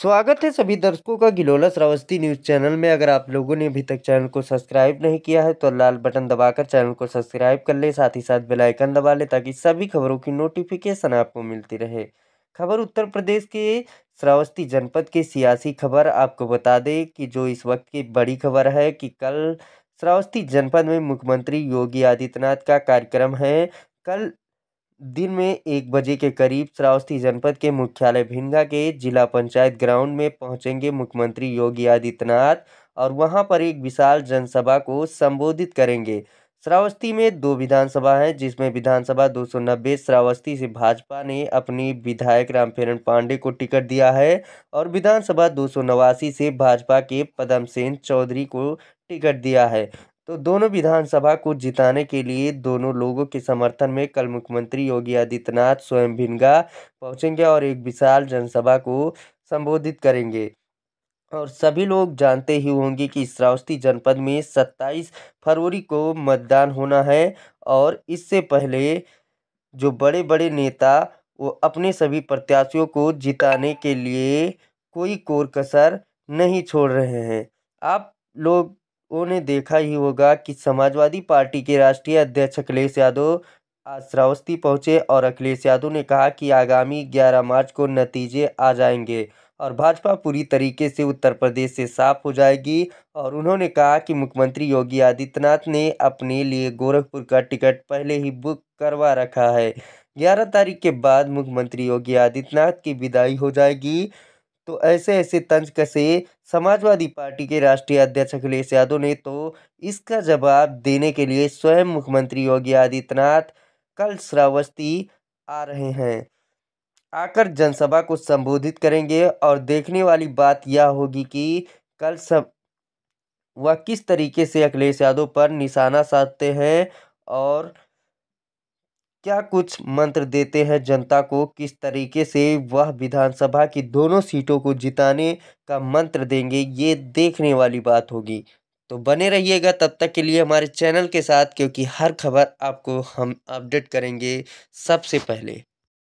स्वागत है सभी दर्शकों का गिलोला श्रावस्ती न्यूज़ चैनल में अगर आप लोगों ने अभी तक चैनल को सब्सक्राइब नहीं किया है तो लाल बटन दबाकर चैनल को सब्सक्राइब कर ले साथ ही साथ बेल आइकन दबा ले ताकि सभी खबरों की नोटिफिकेशन आपको मिलती रहे खबर उत्तर प्रदेश के श्रावस्ती जनपद की सियासी खबर आपको बता दें कि जो इस वक्त की बड़ी खबर है कि कल श्रावस्ती जनपद में मुख्यमंत्री योगी आदित्यनाथ का कार्यक्रम है कल दिन में एक बजे के करीब श्रावस्ती जनपद के मुख्यालय भिंडा के जिला पंचायत ग्राउंड में पहुंचेंगे मुख्यमंत्री योगी आदित्यनाथ और वहां पर एक विशाल जनसभा को संबोधित करेंगे श्रावस्ती में दो विधानसभा हैं जिसमें विधानसभा 290 श्रावस्ती से भाजपा ने अपनी विधायक रामफेरन पांडे को टिकट दिया है और विधानसभा दो से भाजपा के पदम सेन चौधरी को टिकट दिया है तो दोनों विधानसभा को जिताने के लिए दोनों लोगों के समर्थन में कल मुख्यमंत्री योगी आदित्यनाथ स्वयं भिनगा पहुंचेंगे और एक विशाल जनसभा को संबोधित करेंगे और सभी लोग जानते ही होंगे कि श्रावस्ती जनपद में 27 फरवरी को मतदान होना है और इससे पहले जो बड़े बड़े नेता वो अपने सभी प्रत्याशियों को जिताने के लिए कोई कोर कसर नहीं छोड़ रहे हैं आप लोग ने देखा ही होगा कि समाजवादी पार्टी के राष्ट्रीय अध्यक्ष अखिलेश यादव आज श्रावस्ती पहुंचे और अखिलेश यादव ने कहा कि आगामी 11 मार्च को नतीजे आ जाएंगे और भाजपा पूरी तरीके से उत्तर प्रदेश से साफ हो जाएगी और उन्होंने कहा कि मुख्यमंत्री योगी आदित्यनाथ ने अपने लिए गोरखपुर का टिकट पहले ही बुक करवा रखा है ग्यारह तारीख के बाद मुख्यमंत्री योगी आदित्यनाथ की विदाई हो जाएगी तो ऐसे ऐसे तंज कसे समाजवादी पार्टी के राष्ट्रीय अध्यक्ष अखिलेश यादव ने तो इसका जवाब देने के लिए स्वयं मुख्यमंत्री योगी आदित्यनाथ कल श्रावस्ती आ रहे हैं आकर जनसभा को संबोधित करेंगे और देखने वाली बात यह होगी कि कल सब वह किस तरीके से अखिलेश यादव पर निशाना साधते हैं और क्या कुछ मंत्र देते हैं जनता को किस तरीके से वह विधानसभा की दोनों सीटों को जिताने का मंत्र देंगे ये देखने वाली बात होगी तो बने रहिएगा तब तक के लिए हमारे चैनल के साथ क्योंकि हर खबर आपको हम अपडेट करेंगे सबसे पहले